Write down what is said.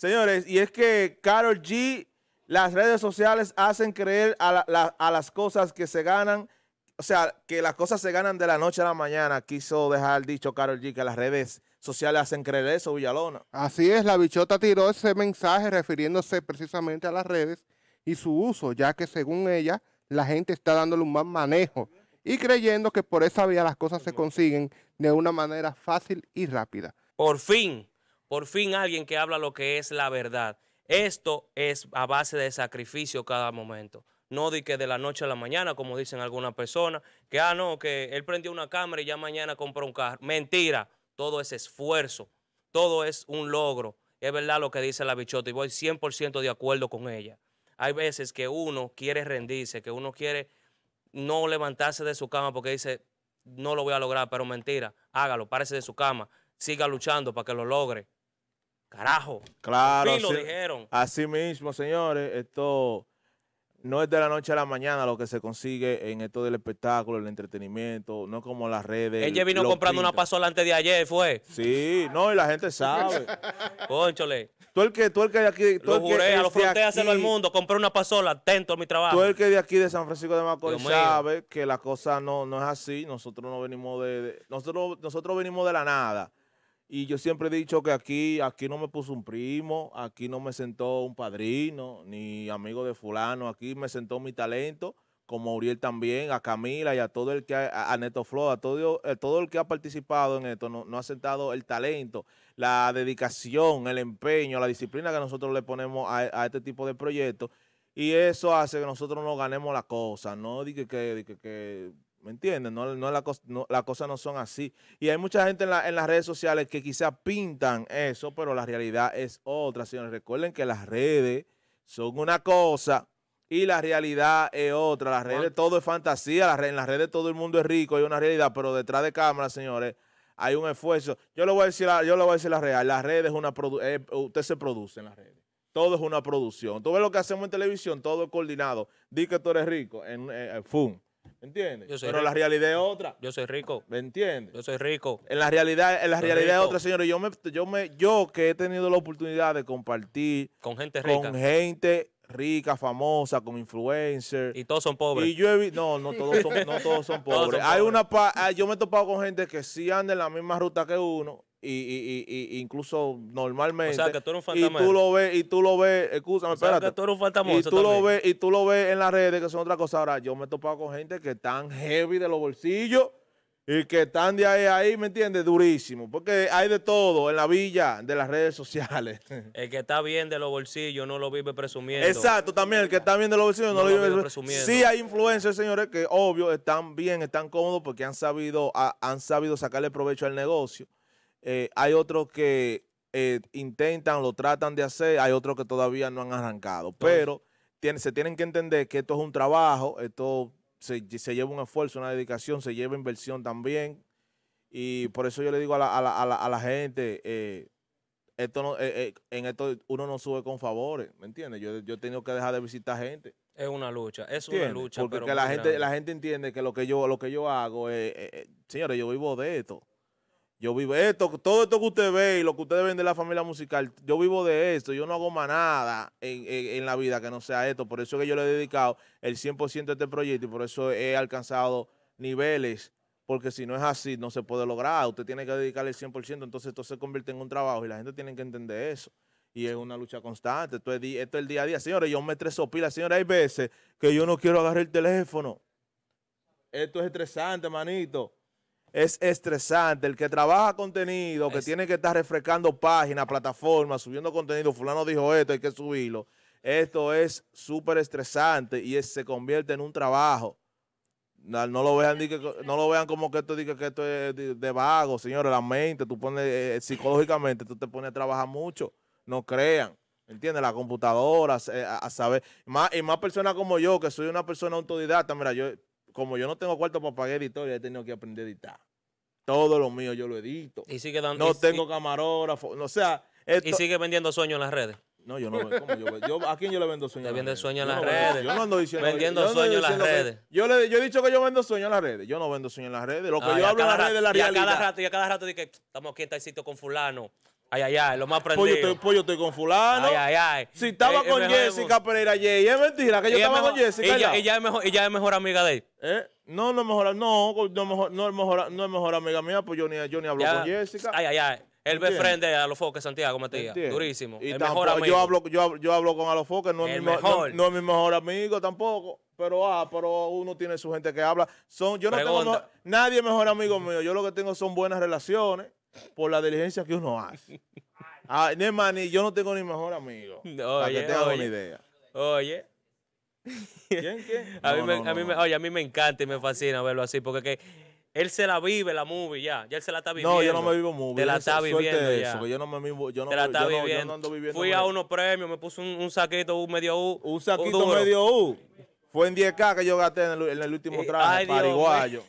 Señores, y es que Carol G, las redes sociales hacen creer a, las cosas que se ganan, o sea, que las cosas se ganan de la noche a la mañana. Quiso dejar dicho Carol G que las redes sociales hacen creer eso, Villalona. Así es, la bichota tiró ese mensaje refiriéndose precisamente a las redes y su uso, ya que según ella, la gente está dándole un mal manejo y creyendo que por esa vía las cosas se consiguen de una manera fácil y rápida. Por fin, por fin alguien que habla lo que es la verdad. Esto es a base de sacrificio cada momento. No de que de la noche a la mañana, como dicen algunas personas, que ah, no, que él prendió una cámara y ya mañana compró un carro. Mentira, todo es esfuerzo, todo es un logro. Es verdad lo que dice la bichota y voy 100% de acuerdo con ella. Hay veces que uno quiere rendirse, que uno quiere no levantarse de su cama porque dice, no lo voy a lograr, pero mentira, hágalo, párese de su cama, siga luchando para que lo logre. Carajo. Claro. Sí, lo dijeron. Así mismo, señores, esto no es de la noche a la mañana lo que se consigue en esto del espectáculo, el entretenimiento, no como las redes. Ella vino comprando una pasola antes de ayer, fue. Sí, no, y la gente sabe. Conchole. Tú el que, tú el que de aquí. Tú lo juré, a los el mundo, compré una pasola, atento a mi trabajo. Tú el que de aquí de San Francisco de Macorís sabe que la cosa no, no es así. Nosotros no venimos de, de nosotros, nosotros venimos de la nada. Y yo siempre he dicho que aquí, aquí no me puso un primo, aquí no me sentó un padrino, ni amigo de fulano, aquí me sentó mi talento, como Uriel también, a Camila y a todo el que, ha, a Neto a todo, eh, todo el que ha participado en esto, no, ha sentado el talento, la dedicación, el empeño, la disciplina que nosotros le ponemos a, este tipo de proyectos. Y eso hace que nosotros no ganemos la cosa, no que ¿Me entiendes? la, las cosas no son así. Y hay mucha gente en, las redes sociales que quizás pintan eso, pero la realidad es otra, señores. Recuerden que las redes son una cosa y la realidad es otra. Las redes todo es fantasía, en las redes todo el mundo es rico, y una realidad, pero detrás de cámara, señores, hay un esfuerzo. Yo le voy a decir, yo voy a decir la real, las redes es una producción. Eh, usted se produce en las redes. Todo es una producción. Tú ves lo que hacemos en televisión, todo es coordinado. Dice que tú eres rico, en, eh, eh, FUN ¿Me entiendes? Pero la realidad es otra. Yo soy rico. ¿Me entiendes? Yo soy rico. En la realidad, en la realidad es otra, señores. Yo me, yo me, yo que he tenido la oportunidad de compartir con gente rica. Con gente rica, famosa, con influencer Y todos son pobres. Y yo he no, no todos son, no todos son pobres. Hay una yo me he topado con gente que sí anda en la misma ruta que uno y, y, incluso normalmente. Y tú lo ves, y tú lo ves, escúchame, espérate. Que tú eres un Y tú lo ves, y tú lo ves en las redes, que son otra cosa. Ahora, yo me he topado con gente que están heavy de los bolsillos y que están de ahí, ahí, ¿me entiendes? Durísimo. Porque hay de todo en la villa de las redes sociales. El que está bien de los bolsillos no lo vive presumiendo. Exacto, también el que está bien de los bolsillos no, lo, vive, presumiendo. Sí hay influencers, señores, que obvio están bien, están cómodos porque han sabido, ah, han sabido sacarle provecho al negocio eh, hay otros que eh, intentan, lo tratan de hacer, hay otros que todavía no han arrancado. Pero se tienen que entender que esto es un trabajo, esto se, lleva un esfuerzo, una dedicación, se lleva inversión también. Y por eso yo le digo a la, gente, esto en esto uno no sube con favores, ¿me entiendes? Yo, he tenido que dejar de visitar gente. Es una lucha, es una lucha. Porque la, gente, la gente entiende que lo que yo, lo que yo hago es, eh, señores, yo vivo de esto. Yo vivo esto, todo esto que usted ve y lo que ustedes ven de la familia musical, yo vivo de esto, yo no hago más nada en, la vida que no sea esto. Por eso es que yo le he dedicado el 100% a este proyecto y por eso he alcanzado niveles, porque si no es así, no se puede lograr. Usted tiene que dedicarle el 100%, entonces esto se convierte en un trabajo y la gente tiene que entender eso. Y es una lucha constante, esto es, esto el día a día. Señores, yo me estreso pila, señores, hay veces que yo no quiero agarrar el teléfono. Esto es estresante, manito es estresante. El que trabaja contenido, que tiene que estar refrescando páginas, plataformas, subiendo contenido, fulano dijo esto, hay que subirlo. Esto es súper estresante y se convierte en un trabajo. No, lo vean, no lo vean como que esto, que esto es de, vago, señores. La mente, tú pone eh, eh, psicológicamente, tú te pones a trabajar mucho. No crean. ¿Entiendes? La computadora, a, saber. Más, y más personas como yo, que soy una persona autodidacta. Mira, yo como yo no tengo cuarto para pagar editoria, he tenido que aprender a editar. Todo lo mío yo lo edito. Y sigue dando, no tengo camarógrafo. o sea, esto, y sigue vendiendo sueños en las redes. No, yo no yo, ¿A quién yo le vendo sueños? Te vende sueños en las redes. Yo no ando diciendo. Vendiendo sueños en las redes. Yo, le, yo he dicho que yo vendo sueños en las redes. Yo no vendo sueños en las redes. Lo que yo hablo en las redes es la y realidad. A cada rato, y a cada rato dije, estamos aquí en con fulano. Ay, ay, ay, lo más prendido. Pues yo estoy con fulano. Ay, ay, ay. Si estaba eh, eh, con Jessica Pereira ayer, es mentira que yo estaba con Jessica. Ella, ella, es mejor, ella es mejor amiga de él. ¿Eh? No, no es mejor, no, no, mejor, no, es mejor, amiga mía, pues yo ni, yo ni hablo con Jessica. Ay, ay, ay. Él ve frente a los foques Santiago Matías. Durísimo. el mejor amigo. Yo hablo, yo, hablo, yo hablo con a foques, no, mi, No, es mi mejor amigo tampoco. Pero ah, pero uno tiene su gente que habla. Son, yo no tengo nadie mejor amigo mío. Yo lo que tengo son buenas relaciones por la diligencia que uno hace. ay Nemani, ah, yo no tengo ni mejor amigo. para que te tenga una idea. Oye. ¿Quién qué? A, mí me, a, oye, a mí me encanta y me fascina verlo así, porque que él se la vive la movie ya. Ya él se la está viviendo. No, yo no me vivo movie. Te la está viviendo. yo no me vivo. Yo no, te la está viviendo. ando viviendo. Fui a unos premios, me puse un, saquito U, medio U. Un saquito medio U. Fue en 10K que yo gasté en el, último eh, traje, paraguayo.